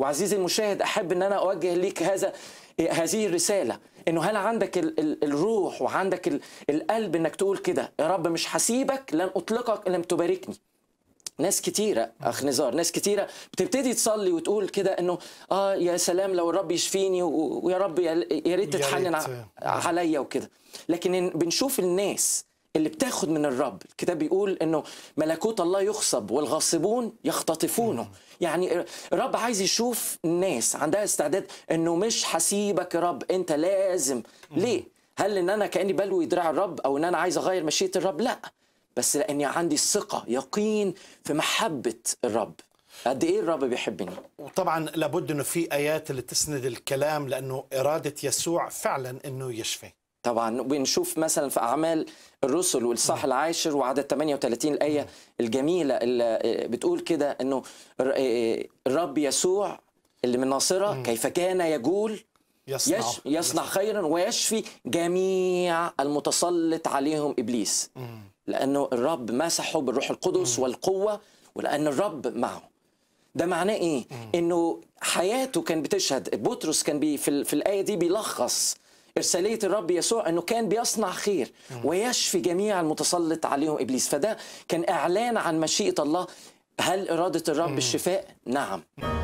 وعزيزي المشاهد احب ان انا اوجه ليك هذا هذه الرساله انه هل عندك الـ الـ الروح وعندك القلب انك تقول كده يا رب مش هسيبك لن اطلقك ان لم تباركني ناس كتيرة أخ نزار ناس كتيرة بتبتدي تصلي وتقول كده إنه آه يا سلام لو الرب يشفيني ويا رب يا ريت تتحنن عليا وكده لكن بنشوف الناس اللي بتاخد من الرب الكتاب بيقول انه ملكوت الله يخصب والغاصبون يختطفونه يعني الرب عايز يشوف الناس عندها استعداد انه مش هسيبك يا رب انت لازم ليه هل ان انا كاني بلوي دراع الرب او ان انا عايز اغير مشيئه الرب لا بس لاني عندي ثقه يقين في محبه الرب قد ايه الرب بيحبني وطبعا لابد انه في ايات اللي تسند الكلام لانه اراده يسوع فعلا انه يشفي طبعا بنشوف مثلا في اعمال الرسل والاصحاح العاشر وعدد 38 الايه الجميله اللي بتقول كده انه الرب آه، آه، يسوع اللي من ناصره كيف كان يجول يصنع, يصنع خيرا ويشفي جميع المتسلط عليهم ابليس لانه الرب مسحه بالروح القدس والقوه ولان الرب معه ده معناه ايه انه حياته كان بتشهد بطرس كان بي في, في الايه دي بيلخص إرسالية الرب يسوع أنه كان بيصنع خير ويشفي جميع المتسلط عليهم إبليس فده كان إعلان عن مشيئة الله هل إرادة الرب الشفاء؟ نعم